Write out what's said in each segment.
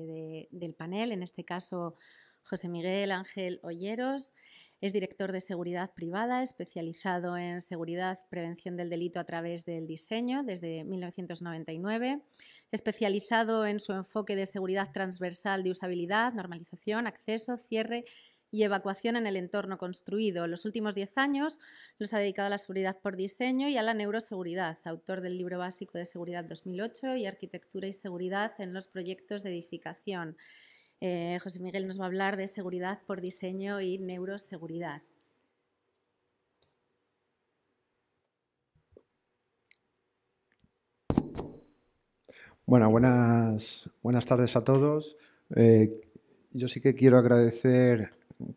del panel, en este caso José Miguel Ángel Olleros. Es director de seguridad privada, especializado en seguridad, prevención del delito a través del diseño desde 1999, especializado en su enfoque de seguridad transversal de usabilidad, normalización, acceso, cierre y evacuación en el entorno construido. Los últimos 10 años los ha dedicado a la seguridad por diseño y a la neuroseguridad, autor del libro básico de Seguridad 2008 y Arquitectura y Seguridad en los Proyectos de Edificación. Eh, José Miguel nos va a hablar de seguridad por diseño y neuroseguridad. Bueno, buenas, buenas tardes a todos. Eh, yo sí que quiero agradecer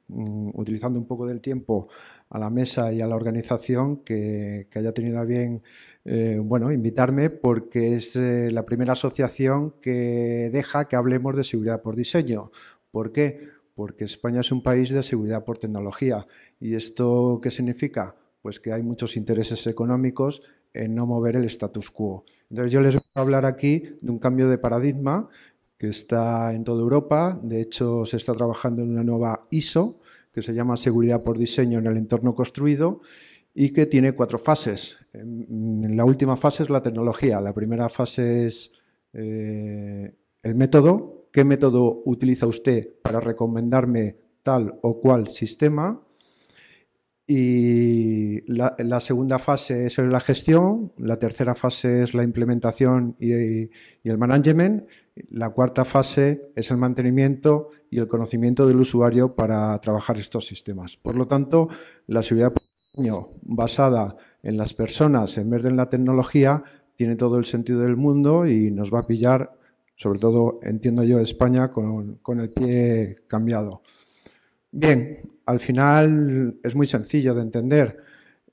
Mm, utilizando un poco del tiempo a la mesa y a la organización que, haya tenido a bien eh, bueno, invitarme porque es eh, la primera asociación que deja que hablemos de seguridad por diseño. ¿Por qué? Porque España es un país de seguridad por tecnología. ¿Y esto qué significa? Pues que hay muchos intereses económicos en no mover el status quo. Entonces yo les voy a hablar aquí de un cambio de paradigma que está en toda Europa. De hecho, se está trabajando en una nueva ISO que se llama Seguridad por Diseño en el Entorno Construido y que tiene cuatro fases. la última fase es la tecnología. La primera fase es eh, el método. ¿Qué método utiliza usted para recomendarme tal o cual sistema? Y la, segunda fase es la gestión, la tercera fase es la implementación y, el management, la cuarta fase es el mantenimiento y el conocimiento del usuario para trabajar estos sistemas. Por lo tanto, la seguridad basada en las personas en vez de en la tecnología tiene todo el sentido del mundo y nos va a pillar, sobre todo entiendo yo, España con el pie cambiado. Bien, al final es muy sencillo de entender.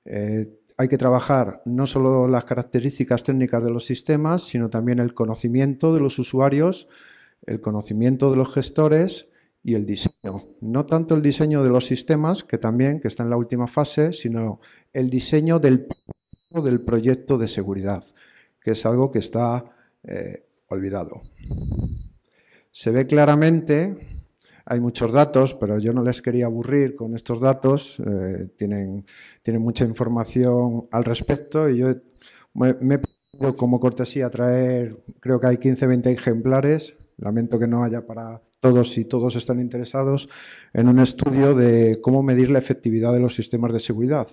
Eh, hay que trabajar no solo las características técnicas de los sistemas, sino también el conocimiento de los usuarios, el conocimiento de los gestores y el diseño. No tanto el diseño de los sistemas, que también que está en la última fase, sino el diseño del, del proyecto de seguridad, que es algo que está eh, olvidado. Se ve claramente hay muchos datos, pero yo no les quería aburrir con estos datos. Eh, tienen, mucha información al respecto y yo me, me como cortesía a traer, creo que hay 15, 20 ejemplares. Lamento que no haya para todos si todos están interesados en un estudio de cómo medir la efectividad de los sistemas de seguridad,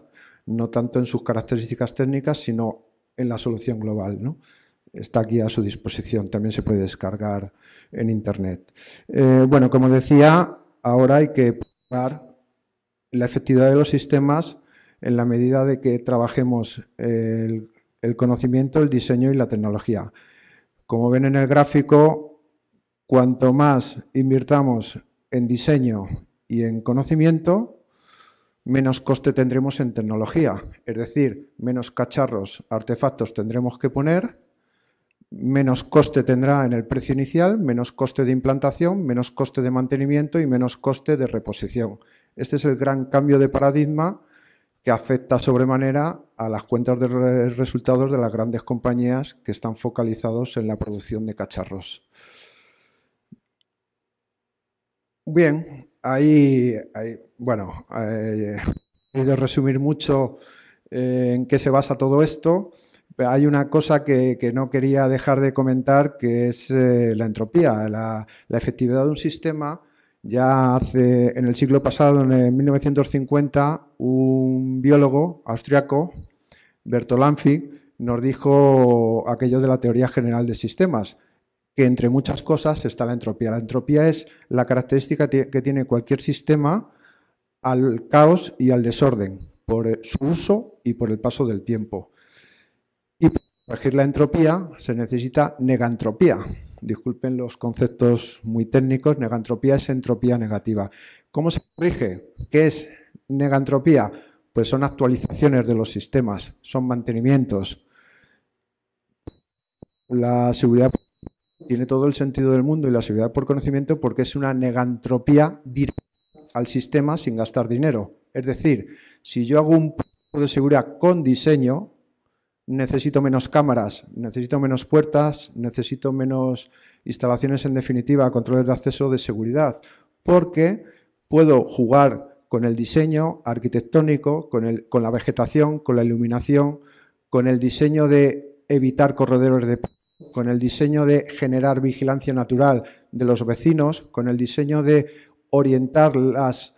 no tanto en sus características técnicas, sino en la solución global. ¿no? está aquí a su disposición, también se puede descargar en Internet. Eh, bueno, como decía, ahora hay que probar la efectividad de los sistemas en la medida de que trabajemos el conocimiento, el diseño y la tecnología. Como ven en el gráfico, cuanto más invirtamos en diseño y en conocimiento, menos coste tendremos en tecnología, es decir, menos cacharros, artefactos tendremos que poner menos coste tendrá en el precio inicial, menos coste de implantación, menos coste de mantenimiento y menos coste de reposición. Este es el gran cambio de paradigma que afecta sobremanera a las cuentas de resultados de las grandes compañías que están focalizados en la producción de cacharros. Bien, ahí, bueno, eh, he resumir mucho eh, en qué se basa todo esto hay una cosa que, no quería dejar de comentar, que es eh, la entropía, la, efectividad de un sistema. Ya hace, en el siglo pasado, en 1950, un biólogo austriaco, Bertolanfi, nos dijo aquello de la teoría general de sistemas, que entre muchas cosas está la entropía. La entropía es la característica que tiene cualquier sistema al caos y al desorden, por su uso y por el paso del tiempo corregir la entropía se necesita negantropía. Disculpen los conceptos muy técnicos, negantropía es entropía negativa. ¿Cómo se corrige? ¿Qué es negantropía? Pues son actualizaciones de los sistemas, son mantenimientos. La seguridad tiene todo el sentido del mundo y la seguridad por conocimiento porque es una negantropía directa al sistema sin gastar dinero. Es decir, si yo hago un de seguridad con diseño, necesito menos cámaras, necesito menos puertas, necesito menos instalaciones, en definitiva, controles de acceso de seguridad, porque puedo jugar con el diseño arquitectónico, con, el, con la vegetación, con la iluminación, con el diseño de evitar corredores de con el diseño de generar vigilancia natural de los vecinos, con el diseño de orientar las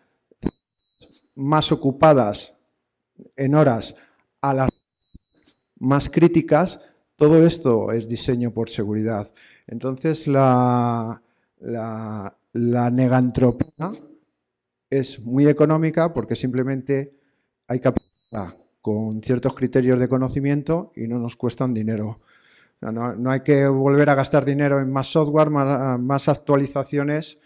más ocupadas en horas a las más críticas, todo esto es diseño por seguridad. Entonces, la, la, negantropía es muy económica porque simplemente hay que aplicarla con ciertos criterios de conocimiento y no nos cuestan dinero. No, hay que volver a gastar dinero en más software, más, actualizaciones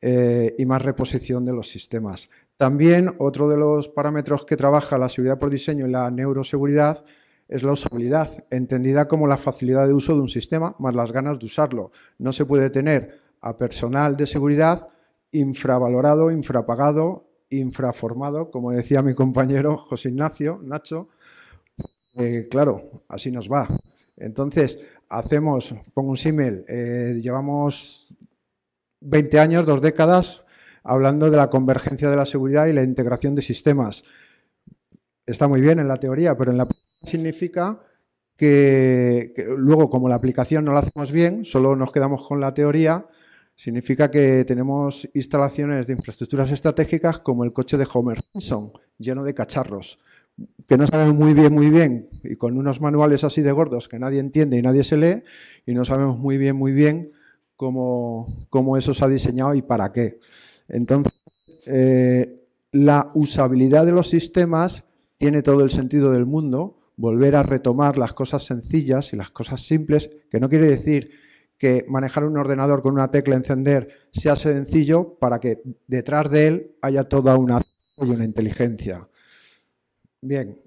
eh, y más reposición de los sistemas. También otro de los parámetros que trabaja la seguridad por diseño y la neuroseguridad es la usabilidad, entendida como la facilidad de uso de un sistema más las ganas de usarlo. No se puede tener a personal de seguridad infravalorado, infrapagado, infraformado, como decía mi compañero José Ignacio, Nacho. Eh, claro, así nos va. Entonces, hacemos, pongo un símil, eh, llevamos 20 años, dos décadas, hablando de la convergencia de la seguridad y la integración de sistemas. Está muy bien en la teoría, pero en la significa que, luego, como la aplicación no la hacemos bien, solo nos quedamos con la teoría, significa que tenemos instalaciones de infraestructuras estratégicas como el coche de Homer Simpson, lleno de cacharros, que no sabemos muy bien, muy bien, y con unos manuales así de gordos que nadie entiende y nadie se lee, y no sabemos muy bien, muy bien cómo, eso se ha diseñado y para qué. Entonces, eh, la usabilidad de los sistemas tiene todo el sentido del mundo volver a retomar las cosas sencillas y las cosas simples, que no quiere decir que manejar un ordenador con una tecla encender sea sencillo para que detrás de él haya toda una una inteligencia. Bien,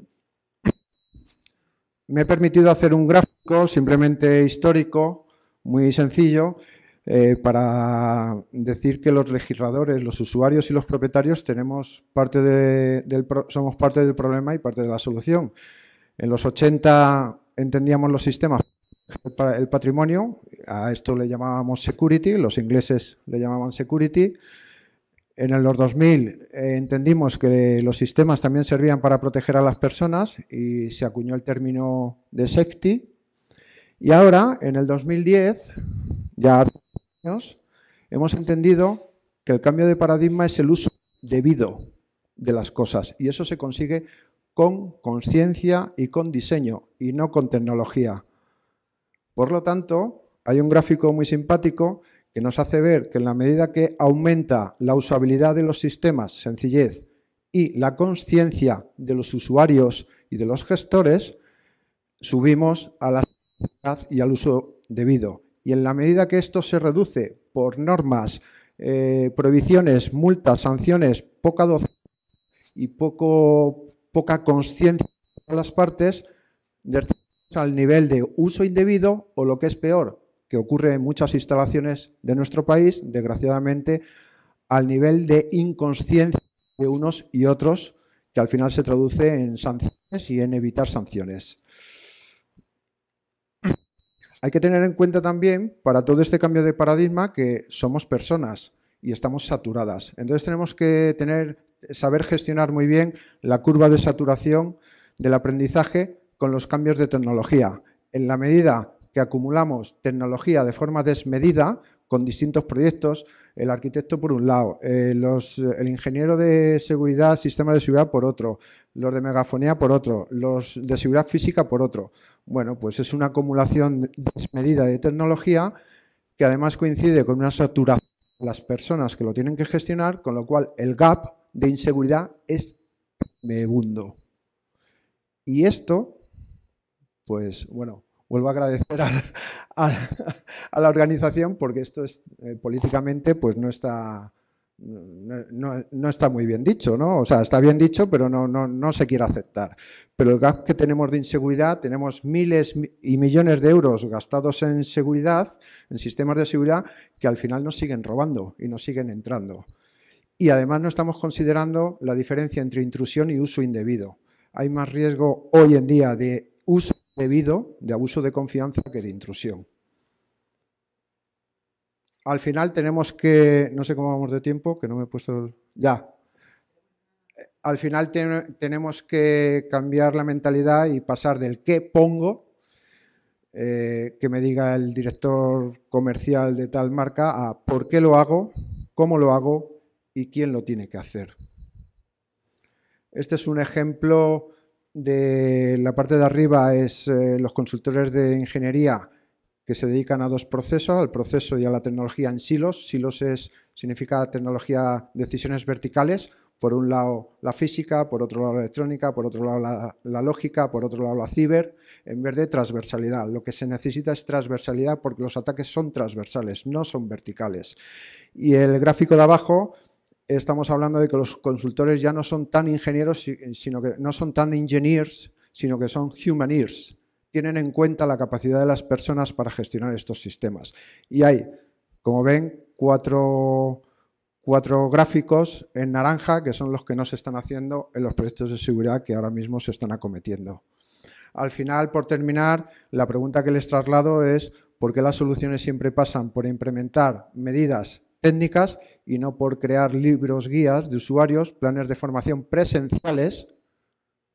me he permitido hacer un gráfico simplemente histórico, muy sencillo, eh, para decir que los legisladores, los usuarios y los propietarios tenemos parte de, del, somos parte del problema y parte de la solución. En los 80 entendíamos los sistemas para el patrimonio, a esto le llamábamos security, los ingleses le llamaban security. En los 2000 eh, entendimos que los sistemas también servían para proteger a las personas y se acuñó el término de safety. Y ahora, en el 2010, ya hace años, hemos entendido que el cambio de paradigma es el uso debido de las cosas y eso se consigue con conciencia y con diseño y no con tecnología. Por lo tanto, hay un gráfico muy simpático que nos hace ver que en la medida que aumenta la usabilidad de los sistemas, sencillez y la conciencia de los usuarios y de los gestores, subimos a la y al uso debido. Y en la medida que esto se reduce por normas, eh, prohibiciones, multas, sanciones, poca docencia y poco poca conciencia de las partes, al nivel de uso indebido o lo que es peor, que ocurre en muchas instalaciones de nuestro país, desgraciadamente, al nivel de inconsciencia de unos y otros, que al final se traduce en sanciones y en evitar sanciones. Hay que tener en cuenta también, para todo este cambio de paradigma, que somos personas y estamos saturadas. Entonces tenemos que tener saber gestionar muy bien la curva de saturación del aprendizaje con los cambios de tecnología. En la medida que acumulamos tecnología de forma desmedida, con distintos proyectos, el arquitecto por un lado, eh, el ingeniero de seguridad, sistema de seguridad por otro, los de megafonía por otro, los de seguridad física por otro. Bueno, pues es una acumulación desmedida de tecnología que además coincide con una saturación de las personas que lo tienen que gestionar, con lo cual el gap de inseguridad es mebundo. Y esto, pues bueno, vuelvo a agradecer a, la organización porque esto es eh, políticamente pues no está, no, está muy bien dicho, ¿no? O sea, está bien dicho, pero no, no, no se quiere aceptar. Pero el gap que tenemos de inseguridad, tenemos miles y millones de euros gastados en seguridad, en sistemas de seguridad, que al final nos siguen robando y nos siguen entrando y además no estamos considerando la diferencia entre intrusión y uso indebido. Hay más riesgo hoy en día de uso indebido, de abuso de confianza, que de intrusión. Al final tenemos que, no sé cómo vamos de tiempo, que no me he puesto... Ya. Al final tenemos que cambiar la mentalidad y pasar del qué pongo, eh, que me diga el director comercial de tal marca, a por qué lo hago, cómo lo hago, y quién lo tiene que hacer. Este es un ejemplo de la parte de arriba, es eh, los consultores de ingeniería que se dedican a dos procesos, al proceso y a la tecnología en silos. Silos es, significa tecnología decisiones verticales, por un lado la física, por otro lado la electrónica, por otro lado la, la, lógica, por otro lado la ciber, en vez de transversalidad. Lo que se necesita es transversalidad porque los ataques son transversales, no son verticales. Y el gráfico de abajo estamos hablando de que los consultores ya no son tan ingenieros, sino que no son tan engineers, sino que son humaneers. Tienen en cuenta la capacidad de las personas para gestionar estos sistemas. Y hay, como ven, cuatro, cuatro gráficos en naranja que son los que no se están haciendo en los proyectos de seguridad que ahora mismo se están acometiendo. Al final, por terminar, la pregunta que les traslado es ¿por qué las soluciones siempre pasan por implementar medidas técnicas y no por crear libros guías de usuarios, planes de formación presenciales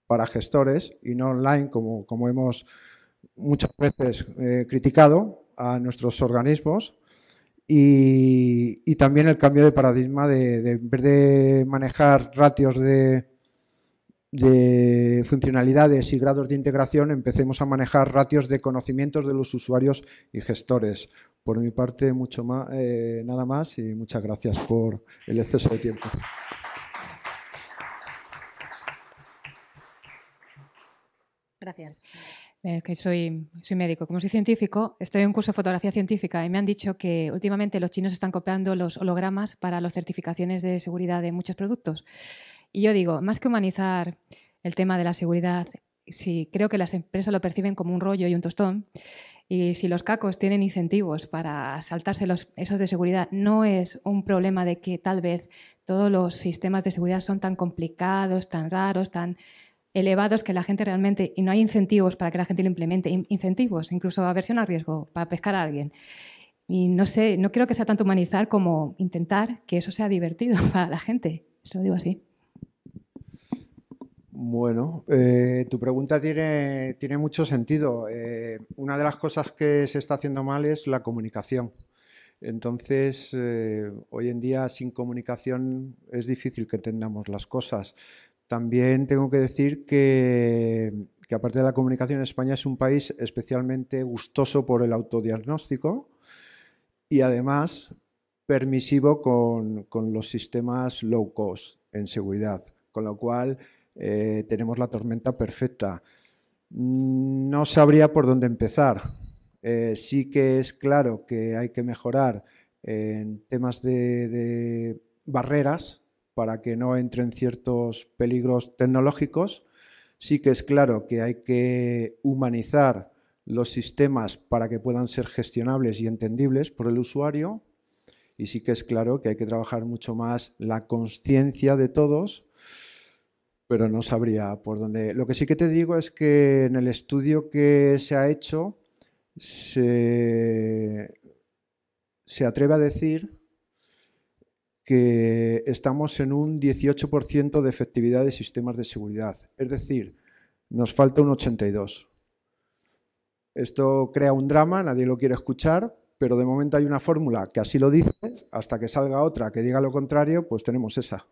para gestores y no online, como, como hemos muchas veces eh, criticado a nuestros organismos. Y, también el cambio de paradigma de, en vez de manejar ratios de de funcionalidades y grados de integración empecemos a manejar ratios de conocimientos de los usuarios y gestores. Por mi parte, mucho más, eh, nada más y muchas gracias por el exceso de tiempo. Gracias. Eh, que soy, soy médico. Como soy científico, estoy en un curso de fotografía científica y me han dicho que últimamente los chinos están copiando los hologramas para las certificaciones de seguridad de muchos productos. Y yo digo, más que humanizar el tema de la seguridad, si creo que las empresas lo perciben como un rollo y un tostón, y si los cacos tienen incentivos para saltarse los, esos de seguridad, no es un problema de que tal vez todos los sistemas de seguridad son tan complicados, tan raros, tan elevados que la gente realmente, y no hay incentivos para que la gente lo implemente, incentivos, incluso aversión a riesgo, para pescar a alguien. Y no sé, no creo que sea tanto humanizar como intentar que eso sea divertido para la gente. Eso lo digo así. Bueno, eh, tu pregunta tiene, tiene mucho sentido. Eh, una de las cosas que se está haciendo mal es la comunicación. Entonces, eh, hoy en día sin comunicación es difícil que entendamos las cosas. También tengo que decir que, aparte de la comunicación, España es un país especialmente gustoso por el autodiagnóstico y además permisivo con, con los sistemas low cost en seguridad, con lo cual eh, tenemos la tormenta perfecta. Mm, no sabría por dónde empezar. Eh, sí que es claro que hay que mejorar en temas de, de barreras para que no entren ciertos peligros tecnológicos. Sí que es claro que hay que humanizar los sistemas para que puedan ser gestionables y entendibles por el usuario. Y sí que es claro que hay que trabajar mucho más la conciencia de todos pero no sabría por dónde. Lo que sí que te digo es que en el estudio que se ha hecho se, atreve a decir que estamos en un 18% de efectividad de sistemas de seguridad. Es decir, nos falta un 82%. Esto crea un drama, nadie lo quiere escuchar, pero de momento hay una fórmula que así lo dice, hasta que salga otra que diga lo contrario, pues tenemos esa.